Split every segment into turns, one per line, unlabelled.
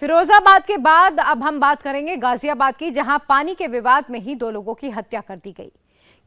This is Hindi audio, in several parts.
फिरोजाबाद के बाद अब हम बात करेंगे गाजियाबाद की जहां पानी के विवाद में ही दो लोगों की हत्या कर दी गई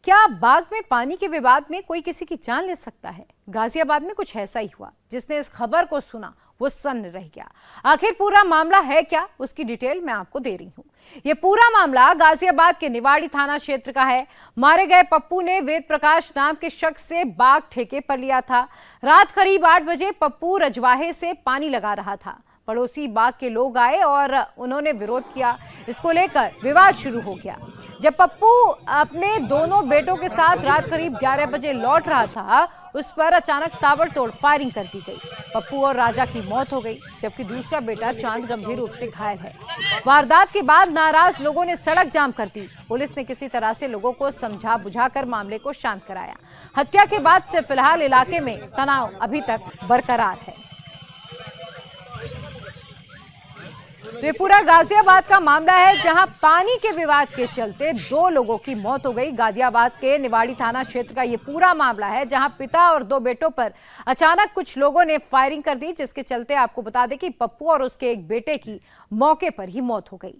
क्या बाग में पानी के विवाद में कोई किसी की जान ले सकता है गाजियाबाद में कुछ ऐसा ही हुआ जिसने इस खबर को सुना वो सन्न रह गया आखिर पूरा मामला है क्या उसकी डिटेल मैं आपको दे रही हूँ ये पूरा मामला गाजियाबाद के निवाड़ी थाना क्षेत्र का है मारे गए पप्पू ने वेद प्रकाश नाम के शख्स से बाग ठेके पर लिया था रात करीब आठ बजे पप्पू रजवाहे से पानी लगा रहा था पड़ोसी बाग के लोग आए और उन्होंने विरोध किया इसको लेकर विवाद शुरू हो गया जब पप्पू अपने दोनों बेटों के साथ रात करीब 11 बजे लौट रहा था उस पर अचानक ताबड़तोड़ फायरिंग कर दी गई पप्पू और राजा की मौत हो गई जबकि दूसरा बेटा चांद गंभीर रूप से घायल है वारदात के बाद नाराज लोगों ने सड़क जाम कर दी पुलिस ने किसी तरह से लोगों को समझा बुझाकर मामले को शांत कराया हत्या के बाद से फिलहाल इलाके में तनाव अभी तक बरकरार है तो ये पूरा गाजियाबाद का मामला है जहां पानी के विवाद के चलते दो लोगों की मौत हो गई गाजियाबाद के निवाड़ी थाना क्षेत्र का ये पूरा मामला है जहां पिता और दो बेटों पर अचानक कुछ लोगों ने फायरिंग कर दी जिसके चलते आपको बता दें कि पप्पू और उसके एक बेटे की मौके पर ही मौत हो गई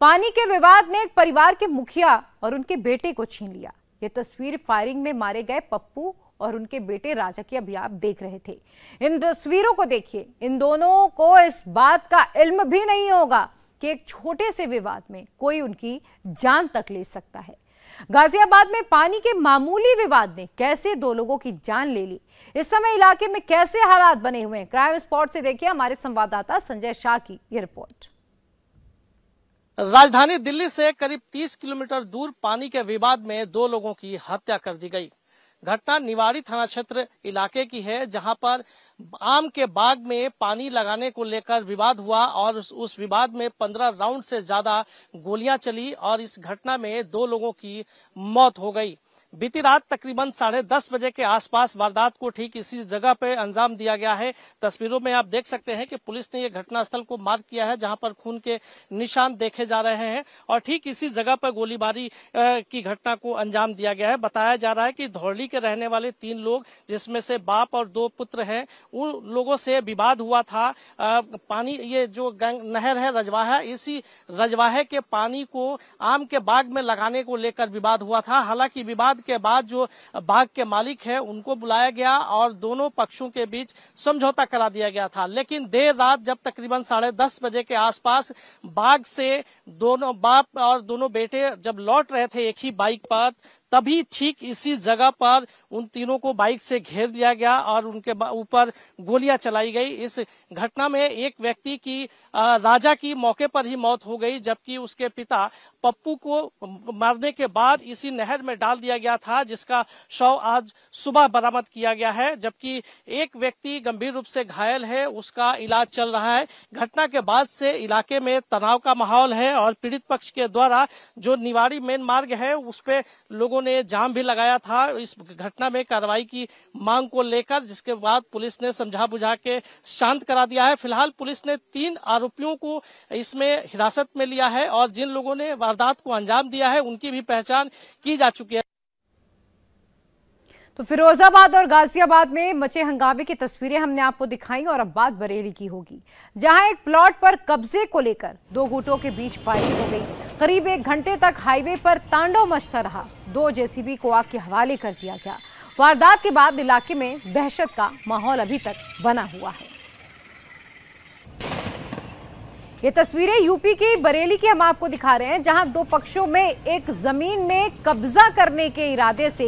पानी के विवाद ने एक परिवार के मुखिया और उनके बेटे को छीन लिया ये तस्वीर फायरिंग में मारे गए पप्पू और उनके बेटे राजा की अभी आप देख रहे थे इन तस्वीरों को देखिए इन दोनों को इस बात का इल्म भी नहीं होगा कि एक छोटे से विवाद में कोई उनकी जान तक ले सकता है गाजियाबाद में पानी के मामूली विवाद ने कैसे दो लोगों की जान ले ली इस समय इलाके में कैसे हालात बने हुए हैं क्राइम स्पॉट से देखिए हमारे संवाददाता संजय शाह की
यह रिपोर्ट राजधानी दिल्ली से करीब 30 किलोमीटर दूर पानी के विवाद में दो लोगों की हत्या कर दी गई घटना निवाड़ी थाना क्षेत्र इलाके की है जहां पर आम के बाग में पानी लगाने को लेकर विवाद हुआ और उस विवाद में पंद्रह राउंड से ज्यादा गोलियां चली और इस घटना में दो लोगों की मौत हो गई बीती रात तकरीबन साढ़े दस बजे के आसपास वारदात को ठीक इसी जगह पे अंजाम दिया गया है तस्वीरों में आप देख सकते हैं कि पुलिस ने यह घटनास्थल को मार्क किया है जहां पर खून के निशान देखे जा रहे हैं और ठीक इसी जगह पर गोलीबारी की घटना को अंजाम दिया गया है बताया जा रहा है कि धौली के रहने वाले तीन लोग जिसमें से बाप और दो पुत्र है उन लोगों से विवाद हुआ था पानी ये जो नहर है रजवाहा इसी रजवाहे के पानी को आम के बाग में लगाने को लेकर विवाद हुआ था हालांकि विवाद के बाद जो बाघ के मालिक है उनको बुलाया गया और दोनों पक्षों के बीच समझौता करा दिया गया था लेकिन देर रात जब तकरीबन साढ़े दस बजे के आसपास बाघ से दोनों बाप और दोनों बेटे जब लौट रहे थे एक ही बाइक पर तभी ठीक इसी जगह पर उन तीनों को बाइक से घेर दिया गया और उनके ऊपर गोलियां चलाई गई इस घटना में एक व्यक्ति की राजा की मौके पर ही मौत हो गई जबकि उसके पिता पप्पू को मारने के बाद इसी नहर में डाल दिया गया था जिसका शव आज सुबह बरामद किया गया है जबकि एक व्यक्ति गंभीर रूप से घायल है उसका इलाज चल रहा है घटना के बाद से इलाके में तनाव का माहौल है और पीड़ित पक्ष के द्वारा जो निवाड़ी मेन मार्ग है उस लोगों ने जाम भी लगाया था इस घटना में कार्रवाई की मांग को लेकर जिसके बाद पुलिस ने समझा बुझा के शांत करा दिया है फिलहाल पुलिस ने तीन आरोपियों को इसमें हिरासत में लिया है और जिन लोगों ने वारदात को अंजाम दिया है उनकी भी पहचान की जा चुकी है
तो फिरोजाबाद और गाजियाबाद में मचे हंगामे की तस्वीरें हमने आपको दिखाई और अब बात बरेली की होगी जहां एक प्लॉट पर कब्जे को लेकर दो गुटों के बीच फायरिंग हो गई करीब एक घंटे तक हाईवे पर तांडव मचता रहा दो जेसीबी को आग के हवाले कर दिया गया वारदात के बाद इलाके में दहशत का माहौल अभी तक बना हुआ है ये तस्वीरें यूपी की बरेली की हम आपको दिखा रहे हैं जहां दो पक्षों में एक जमीन में कब्जा करने के इरादे से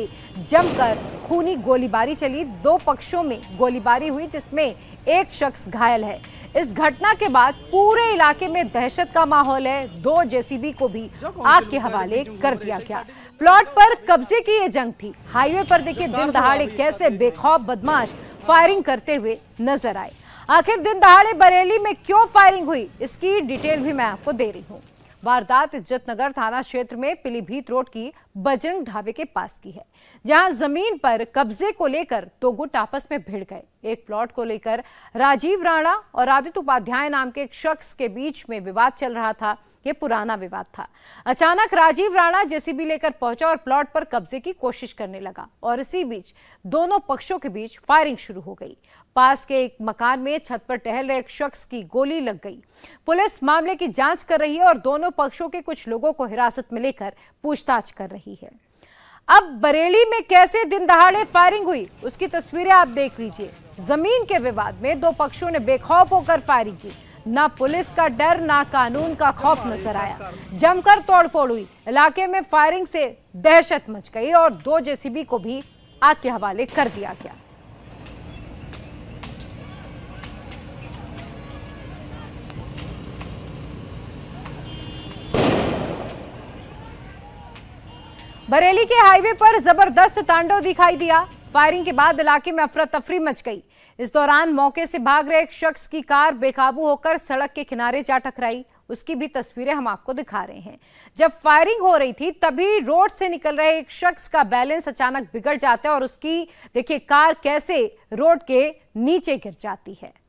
जमकर खूनी गोलीबारी चली दो पक्षों में गोलीबारी हुई जिसमें एक शख्स घायल है इस घटना के बाद पूरे इलाके में दहशत का माहौल है दो जेसीबी को भी आग के हवाले कर दिया गया प्लॉट पर कब्जे की ये जंग थी हाईवे पर देखिए दिन दहाड़े कैसे बेखौफ बदमाश फायरिंग करते हुए नजर आए आखिर दिन दहाड़े बरेली में क्यों फायरिंग हुई इसकी डिटेल भी मैं आपको दे रही हूँ वारदात इज्जत नगर थाना क्षेत्र में पीलीभीत रोड की बजरंग ढाबे के पास की है जहां जमीन पर कब्जे को लेकर दो गुट आपस में भिड़ गए एक प्लॉट को लेकर राजीव राणा और आदित्य उपाध्याय नाम के एक शख्स के बीच में विवाद चल रहा था ये पुराना विवाद था अचानक राजीव राणा जेसीबी लेकर पहुंचा और प्लॉट पर कब्जे की कोशिश करने लगा और इसी बीच दोनों पक्षों के बीच फायरिंग शुरू हो गई पास के एक मकान में छत पर टहल रहे एक शख्स की गोली लग गई पुलिस मामले की जांच कर रही है और दोनों पक्षों के कुछ लोगों को हिरासत में लेकर पूछताछ कर रही है अब बरेली में कैसे दिन दहाड़े फायरिंग हुई उसकी तस्वीरें आप देख लीजिए जमीन के विवाद में दो पक्षों ने बेखौफ होकर फायरिंग की ना पुलिस का डर न कानून का खौफ नजर आया जमकर तोड़फोड़ हुई इलाके में फायरिंग से दहशत मच गई और दो जेसीबी को भी आग के हवाले कर दिया गया बरेली के हाईवे पर जबरदस्त तांडव दिखाई दिया फायरिंग के बाद इलाके में अफरा तफरी मच गई इस दौरान मौके से भाग रहे एक शख्स की कार बेकाबू होकर सड़क के किनारे जा टकराई उसकी भी तस्वीरें हम आपको दिखा रहे हैं जब फायरिंग हो रही थी तभी रोड से निकल रहे एक शख्स का बैलेंस अचानक बिगड़ जाता है और उसकी देखिए कार कैसे रोड के नीचे गिर जाती है